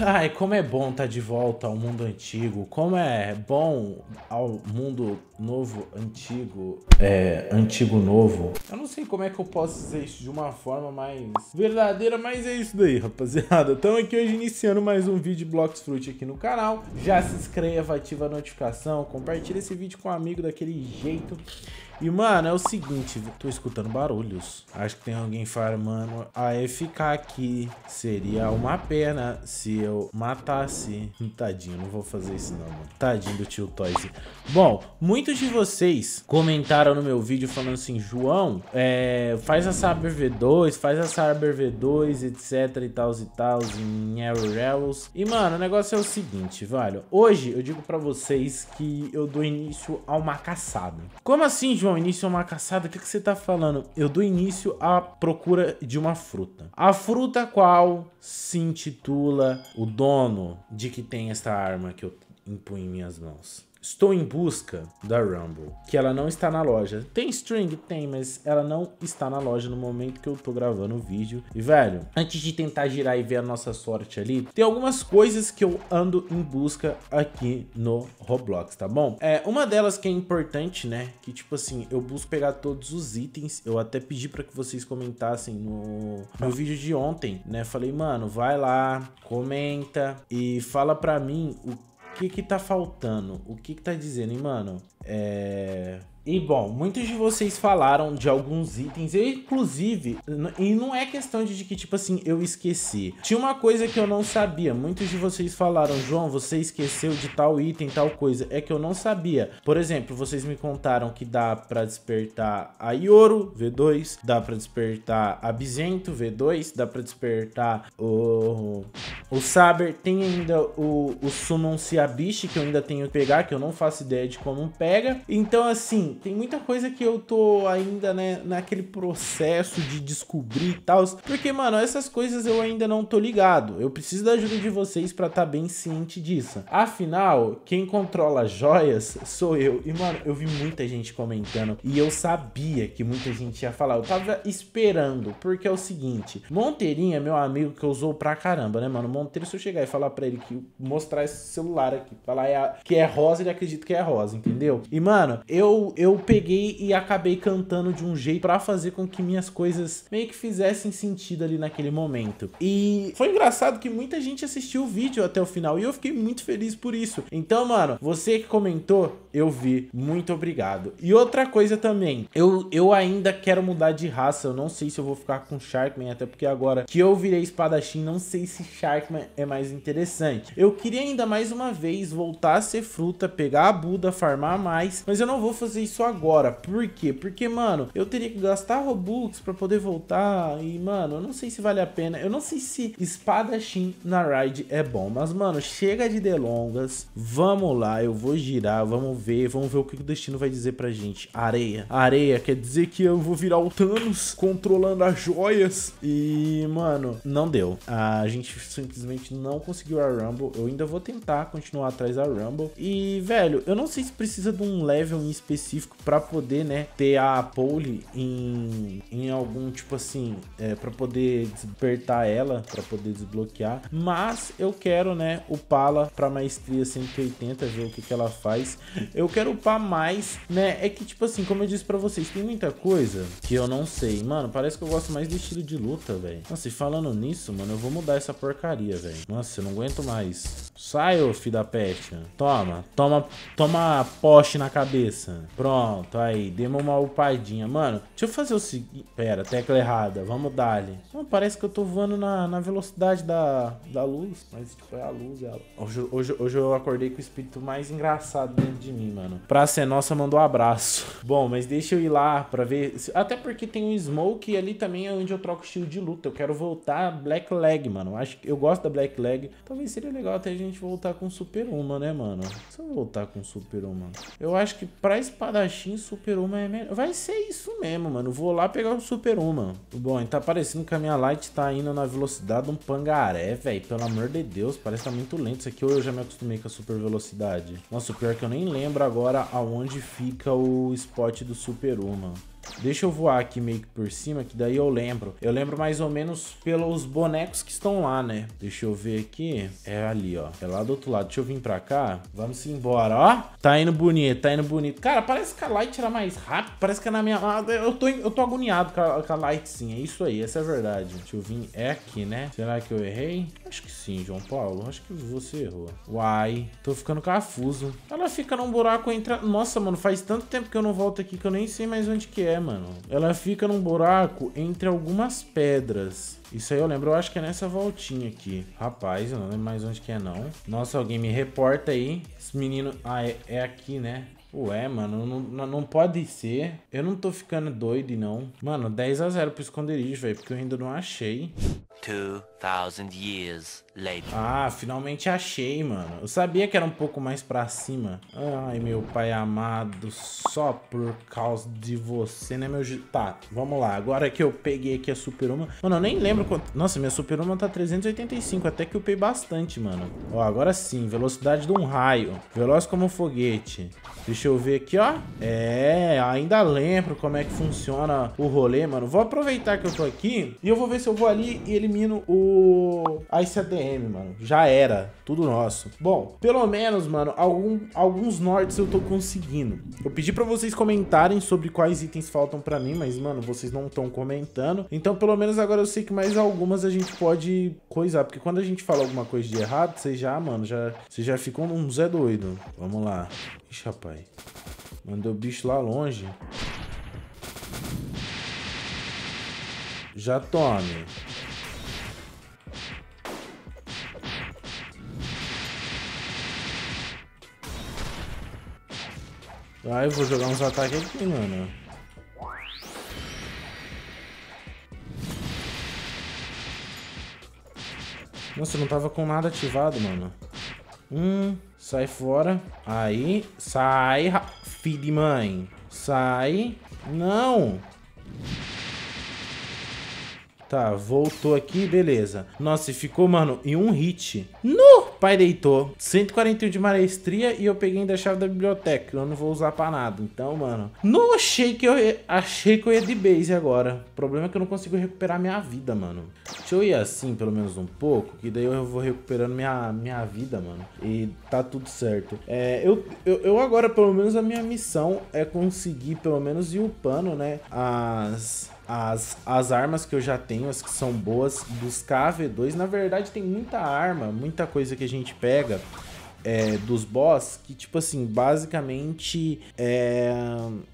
Ai, como é bom estar tá de volta ao mundo antigo. Como é bom ao mundo novo, antigo. É, antigo novo. Eu não sei como é que eu posso dizer isso de uma forma mais verdadeira, mas é isso daí, rapaziada. Estamos aqui hoje iniciando mais um vídeo de Blocks Fruit aqui no canal. Já se inscreva, ativa a notificação, compartilha esse vídeo com um amigo daquele jeito. E, mano, é o seguinte, tô escutando barulhos. Acho que tem alguém farmando. Aí ficar aqui seria uma pena se eu matasse. Hum, tadinho, não vou fazer isso não, mano. Tadinho do tio Toys. Bom, muitos de vocês comentaram no meu vídeo falando assim, João, é, faz a Saber V2, faz a Saber V2, etc e tal e tal, em Arrows. E, mano, o negócio é o seguinte, velho. Hoje eu digo pra vocês que eu dou início a uma caçada. Como assim, João? João, início é uma caçada? O que, que você tá falando? Eu dou início à procura de uma fruta. A fruta qual se intitula o dono de que tem esta arma que eu tenho em minhas mãos. Estou em busca da Rumble, que ela não está na loja. Tem string? Tem, mas ela não está na loja no momento que eu tô gravando o vídeo. E, velho, antes de tentar girar e ver a nossa sorte ali, tem algumas coisas que eu ando em busca aqui no Roblox, tá bom? É, uma delas que é importante, né, que, tipo assim, eu busco pegar todos os itens. Eu até pedi para que vocês comentassem no, no vídeo de ontem, né? Falei, mano, vai lá, comenta e fala pra mim o que que tá faltando? O que que tá dizendo? hein, mano, é... E bom, muitos de vocês falaram de alguns itens, eu inclusive, e não é questão de que tipo assim, eu esqueci. Tinha uma coisa que eu não sabia, muitos de vocês falaram, João, você esqueceu de tal item, tal coisa, é que eu não sabia. Por exemplo, vocês me contaram que dá pra despertar a Ioro, V2, dá pra despertar a Bizento, V2, dá pra despertar o, o Saber, tem ainda o, o Summon Siabishi, que eu ainda tenho que pegar, que eu não faço ideia de como pega. Então assim, tem muita coisa que eu tô ainda, né, naquele processo de descobrir e tal. Porque, mano, essas coisas eu ainda não tô ligado. Eu preciso da ajuda de vocês para estar tá bem ciente disso. Afinal, quem controla joias sou eu. E, mano, eu vi muita gente comentando e eu sabia que muita gente ia falar. Eu tava esperando, porque é o seguinte: Monteirinho é meu amigo que usou pra caramba, né, mano? Monteiro, se eu chegar e falar pra ele que mostrar esse celular aqui, falar é que é rosa, ele acredita que é rosa, entendeu? E, mano, eu, eu eu peguei e acabei cantando de um jeito para fazer com que minhas coisas meio que fizessem sentido ali naquele momento. E foi engraçado que muita gente assistiu o vídeo até o final e eu fiquei muito feliz por isso. Então, mano, você que comentou, eu vi. Muito obrigado. E outra coisa também, eu, eu ainda quero mudar de raça. Eu não sei se eu vou ficar com Sharkman, até porque agora que eu virei espadachim, não sei se Sharkman é mais interessante. Eu queria ainda mais uma vez voltar a ser fruta, pegar a Buda, farmar mais, mas eu não vou fazer isso agora. Por quê? Porque, mano, eu teria que gastar Robux para poder voltar. E, mano, eu não sei se vale a pena. Eu não sei se espadachim na ride é bom. Mas, mano, chega de delongas. Vamos lá, eu vou girar. Vamos ver. Vamos ver o que o destino vai dizer pra gente. Areia. Areia quer dizer que eu vou virar o Thanos controlando as joias. E, mano, não deu. A gente simplesmente não conseguiu a Rumble. Eu ainda vou tentar continuar atrás da Rumble. E, velho, eu não sei se precisa de um level em específico específico para poder, né, ter a pole em, em algum tipo assim, é, para poder despertar ela, para poder desbloquear. Mas eu quero, né, upar ela para maestria 180, ver o que, que ela faz. Eu quero upar mais, né? É que tipo assim, como eu disse para vocês, tem muita coisa que eu não sei. Mano, parece que eu gosto mais do estilo de luta, velho. Nossa, e falando nisso, mano, eu vou mudar essa porcaria, velho. Nossa, eu não aguento mais. Sai, ô filho da pet. Toma, toma, toma poste na cabeça. Pronto. Pronto, aí, demos uma upadinha. Mano, deixa eu fazer o seguinte... Pera, tecla errada, vamos dar-lhe. Parece que eu tô voando na, na velocidade da, da luz, mas tipo, é a luz, ela. É hoje, hoje, hoje eu acordei com o espírito mais engraçado dentro de mim, mano. Pra ser nossa, mandou um abraço. Bom, mas deixa eu ir lá pra ver... Se... Até porque tem um smoke e ali também é onde eu troco estilo de luta. Eu quero voltar Black Leg, mano. Acho que eu gosto da Black Leg. Talvez seria legal até a gente voltar com Super Uma, né, mano? Se eu voltar com Super Uma... Eu acho que pra espada espadachim Super Uma é melhor. Vai ser isso mesmo, mano. Vou lá pegar o Super Uma. Bom, tá parecendo que a minha Light tá indo na velocidade de um pangaré, velho. Pelo amor de Deus, parece que tá muito lento isso aqui. Ou eu já me acostumei com a super velocidade? Nossa, o pior é que eu nem lembro agora aonde fica o spot do Super Uma. Deixa eu voar aqui meio que por cima, que daí eu lembro. Eu lembro mais ou menos pelos bonecos que estão lá, né? Deixa eu ver aqui. É ali, ó. É lá do outro lado. Deixa eu vir pra cá. Vamos embora, ó. Tá indo bonito, tá indo bonito. Cara, parece que a Light era mais rápida. Parece que é na minha... Ah, eu tô, eu tô agoniado com a, com a Light, sim. É isso aí, essa é a verdade. Deixa eu vir... É aqui, né? Será que eu errei? Acho que sim, João Paulo. Acho que você errou. Uai, tô ficando confuso. Ela fica num buraco entre... Nossa, mano, faz tanto tempo que eu não volto aqui que eu nem sei mais onde que é mano. Ela fica num buraco entre algumas pedras. Isso aí eu lembro, eu acho que é nessa voltinha aqui. Rapaz, eu não lembro mais onde que é, não. Nossa, alguém me reporta aí. Os meninos... Ah, é, é aqui, né? Ué, mano, não, não pode ser. Eu não tô ficando doido, não. Mano, 10 a 0 pro esconderijo, velho, porque eu ainda não achei. 2000 years later. Ah, finalmente achei, mano. Eu sabia que era um pouco mais pra cima. Ai, meu pai amado, só por causa de você, né, meu... Tá, vamos lá. Agora que eu peguei aqui a Super Uma... Mano, eu nem lembro quanto... Nossa, minha Super Uma tá 385, até que eu upei bastante, mano. Ó, agora sim. Velocidade de um raio. Veloz como um foguete. Deixa eu ver aqui, ó. É, ainda lembro como é que funciona o rolê, mano. Vou aproveitar que eu tô aqui e eu vou ver se eu vou ali e ele elimino o Ice mano. Já era. Tudo nosso. Bom, pelo menos, mano, algum, alguns nortes eu tô conseguindo. Eu pedi pra vocês comentarem sobre quais itens faltam pra mim, mas, mano, vocês não estão comentando. Então, pelo menos agora eu sei que mais algumas a gente pode coisar. Porque quando a gente fala alguma coisa de errado, vocês já, mano, já, vocês já ficam um Zé doido. Vamos lá. Ixi, rapaz. mandei o bicho lá longe. Já tome. Vai, eu vou jogar uns ataques aqui, mano. Nossa, eu não tava com nada ativado, mano. Hum, sai fora. Aí, sai, filho de mãe. Sai. Não. Tá, voltou aqui, beleza. Nossa, e ficou, mano, em um hit. No! Pai deitou. 141 de maestria e eu peguei ainda a chave da biblioteca, que eu não vou usar pra nada. Então, mano... Não achei que eu... Achei que eu ia de base agora. O problema é que eu não consigo recuperar minha vida, mano. Deixa eu ir assim, pelo menos um pouco, que daí eu vou recuperando minha, minha vida, mano. E tá tudo certo. É, eu, eu, eu agora, pelo menos, a minha missão é conseguir, pelo menos, ir upando, né? As as, as armas que eu já tenho, as que são boas, buscar a V2. Na verdade, tem muita arma, muita coisa que a gente pega é, dos boss que, tipo assim, basicamente é,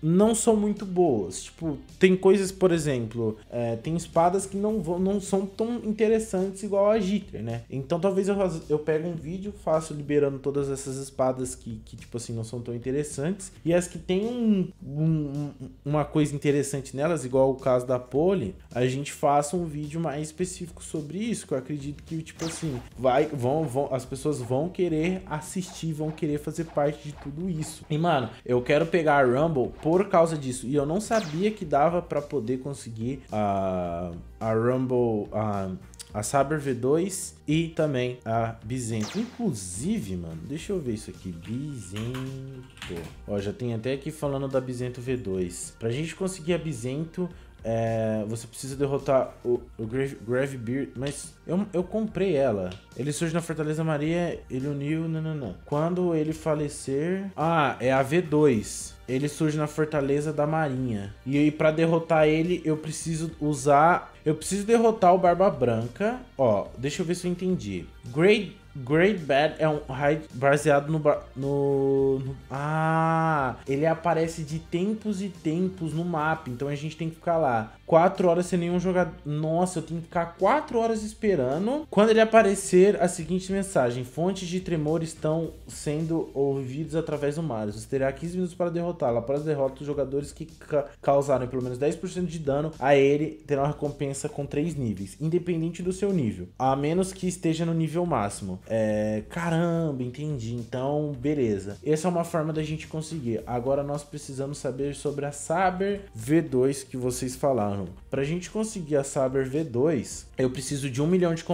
não são muito boas. Tipo, tem coisas, por exemplo, é, tem espadas que não, vão, não são tão interessantes igual a Jitter, né? Então talvez eu, eu pego um vídeo, faço liberando todas essas espadas que, que tipo assim, não são tão interessantes. E as que tem um, um, uma coisa interessante nelas, igual o caso da Poli, a gente faça um vídeo mais específico sobre isso, que eu acredito que, tipo assim, vai, vão, vão, as pessoas vão querer assistir, vão querer fazer parte de tudo isso. E, mano, eu quero pegar a Rumble por causa disso. E eu não sabia que dava para poder conseguir a, a Rumble... A, a Saber V2 e também a Bizento. Inclusive, mano, deixa eu ver isso aqui. Bizento. Ó, já tem até aqui falando da Bizento V2. Pra gente conseguir a Bizento, é, você precisa derrotar o, o Grave, Beard. Mas eu, eu comprei ela. Ele surge na Fortaleza Maria, ele uniu. Não, não, não. Quando ele falecer. Ah, é a V2. Ele surge na fortaleza da marinha. E para derrotar ele, eu preciso usar, eu preciso derrotar o Barba Branca. Ó, deixa eu ver se eu entendi. Great Great Bad é um raid baseado no, no, no, Ah, ele aparece de tempos e tempos no mapa. Então a gente tem que ficar lá 4 horas sem nenhum jogador. Nossa, eu tenho que ficar 4 horas esperando. Quando ele aparecer, a seguinte mensagem: Fontes de tremor estão sendo ouvidos através do mar. Você terá 15 minutos para derrotar derrotá-lo. Após a derrota, os jogadores que ca causaram pelo menos 10% de dano a ele terão recompensa com 3 níveis, independente do seu nível, a menos que esteja no nível máximo. É, caramba, entendi. Então, beleza. Essa é uma forma da gente conseguir. Agora nós precisamos saber sobre a Saber V2 que vocês falaram. Para a gente conseguir a Saber V2, eu preciso de um milhão de,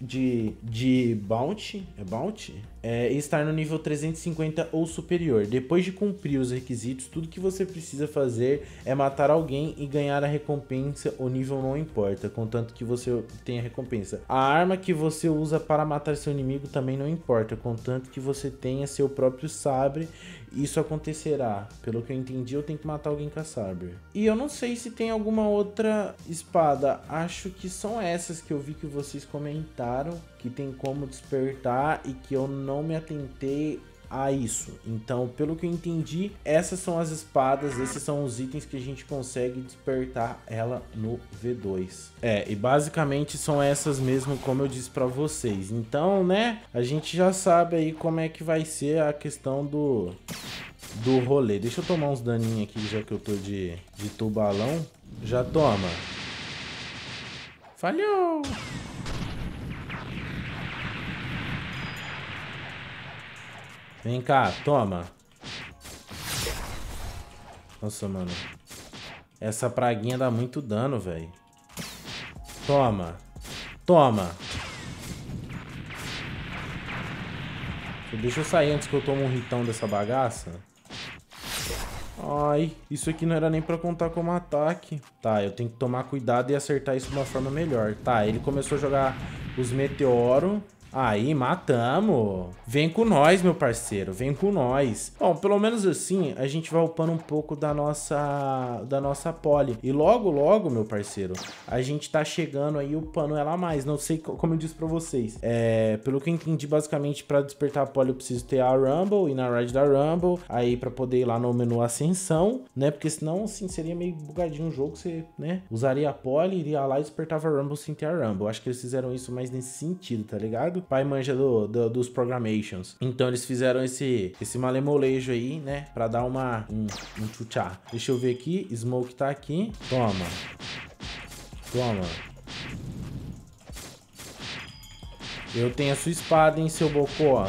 de, de bounty. É bounty? é, estar no nível 350 ou superior. Depois de cumprir os requisitos, tudo que você precisa fazer é matar alguém e ganhar a recompensa. O nível não importa, contanto que você tenha recompensa. A arma que você usa para matar seu inimigo também não importa, contanto que você tenha seu próprio sabre isso acontecerá. Pelo que eu entendi, eu tenho que matar alguém com a Saber. E eu não sei se tem alguma outra espada. Acho que são essas que eu vi que vocês comentaram. Que tem como despertar e que eu não me atentei a isso. Então, pelo que eu entendi, essas são as espadas, esses são os itens que a gente consegue despertar ela no V2. É, e basicamente são essas mesmo, como eu disse para vocês. Então, né, a gente já sabe aí como é que vai ser a questão do do rolê. Deixa eu tomar uns daninhos aqui, já que eu tô de, de tubalão. Já toma. Falhou! Vem cá, toma. Nossa, mano. Essa praguinha dá muito dano, velho. Toma. Toma. Deixa eu sair antes que eu tomo um ritão dessa bagaça. Ai, isso aqui não era nem pra contar como ataque. Tá, eu tenho que tomar cuidado e acertar isso de uma forma melhor. Tá, ele começou a jogar os meteoros. Aí, matamos. Vem com nós, meu parceiro. Vem com nós. Bom, pelo menos assim, a gente vai upando um pouco da nossa da nossa pole. E logo, logo, meu parceiro, a gente tá chegando aí upando ela mais. Não sei como eu disse pra vocês. É, pelo que eu entendi, basicamente, pra despertar a pole, eu preciso ter a Rumble e na Ride da Rumble. Aí, pra poder ir lá no menu Ascensão, né? Porque senão, assim, seria meio bugadinho o jogo. Você, né? Usaria a pole, iria lá e despertava a Rumble sem ter a Rumble. Acho que eles fizeram isso mais nesse sentido, tá ligado? Pai manja do, do, dos programations. Então eles fizeram esse, esse malemolejo aí, né? Pra dar uma, um, um Deixa eu ver aqui. Smoke tá aqui. Toma. Toma. Eu tenho a sua espada, hein, seu bocó.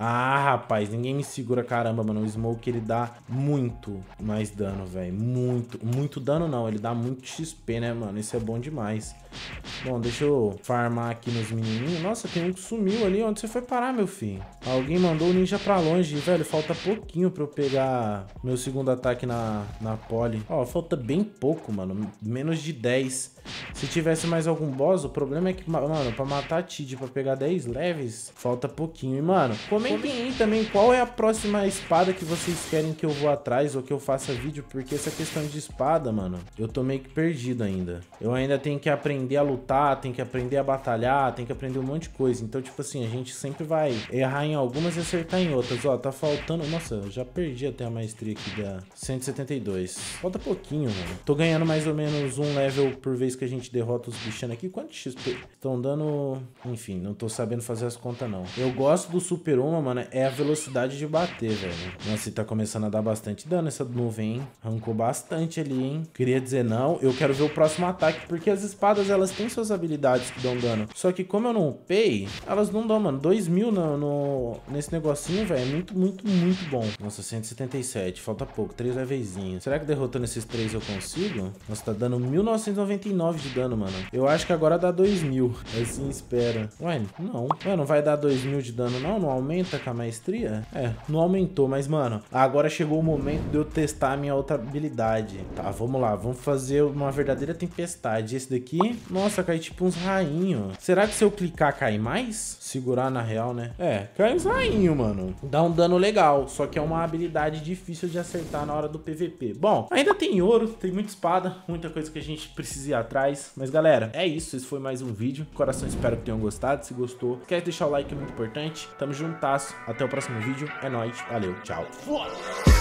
Ah, rapaz, ninguém me segura, caramba, mano. O Smoke, ele dá muito mais dano, velho. Muito, muito dano não, ele dá muito XP, né, mano? Isso é bom demais. Bom, deixa eu farmar aqui nos menininhos. Nossa, tem um que sumiu ali. Onde você foi parar, meu filho? Alguém mandou o ninja pra longe. Velho, falta pouquinho pra eu pegar meu segundo ataque na, na pole. Ó, falta bem pouco, mano. Menos de 10. Se tivesse mais algum boss, o problema é que, mano, pra matar a Tid, pra pegar 10 leves, falta pouquinho. E, mano, comentem aí também qual é a próxima espada que vocês querem que eu vou atrás ou que eu faça vídeo, porque essa questão de espada, mano, eu tô meio que perdido ainda. Eu ainda tenho que aprender a lutar, tenho que aprender a batalhar, tenho que aprender um monte de coisa. Então, tipo assim, a gente sempre vai errar em algumas e acertar em outras. Ó, tá faltando... Nossa, eu já perdi até a maestria aqui da 172. Falta pouquinho, mano. Tô ganhando mais ou menos um level por vez que a gente derrota os bichanos aqui, quanto XP? Estão dando... Enfim, não tô sabendo fazer as contas, não. Eu gosto do Super Uma, mano, é a velocidade de bater, velho. Nossa, e tá começando a dar bastante dano essa nuvem, hein? Arrancou bastante ali, hein? Queria dizer não. Eu quero ver o próximo ataque, porque as espadas, elas têm suas habilidades que dão dano. Só que como eu não upei, elas não dão, mano. 2 mil no, no, nesse negocinho, velho, é muito, muito, muito bom. Nossa, 177, falta pouco. Três levezinhos. Será que derrotando esses três eu consigo? Nossa, tá dando 1999 9 de dano, mano. Eu acho que agora dá 2 mil. Assim, espera. Ué, não. Ué, não vai dar 2 mil de dano, não? Não aumenta com a maestria? É, não aumentou. Mas, mano, agora chegou o momento de eu testar a minha outra habilidade. Tá, vamos lá. Vamos fazer uma verdadeira tempestade. Esse daqui... Nossa, cai tipo uns rainhos. Será que se eu clicar cai mais? Segurar na real, né? É, cai uns rainhos, mano. Dá um dano legal. Só que é uma habilidade difícil de acertar na hora do PVP. Bom, ainda tem ouro, tem muita espada, muita coisa que a gente precisa ir atrás atrás. Mas galera, é isso. Esse foi mais um vídeo. Coração, espero que tenham gostado. Se gostou, quer deixar o like, é muito importante. Tamo juntasso. Até o próximo vídeo. É nóis. Valeu. Tchau.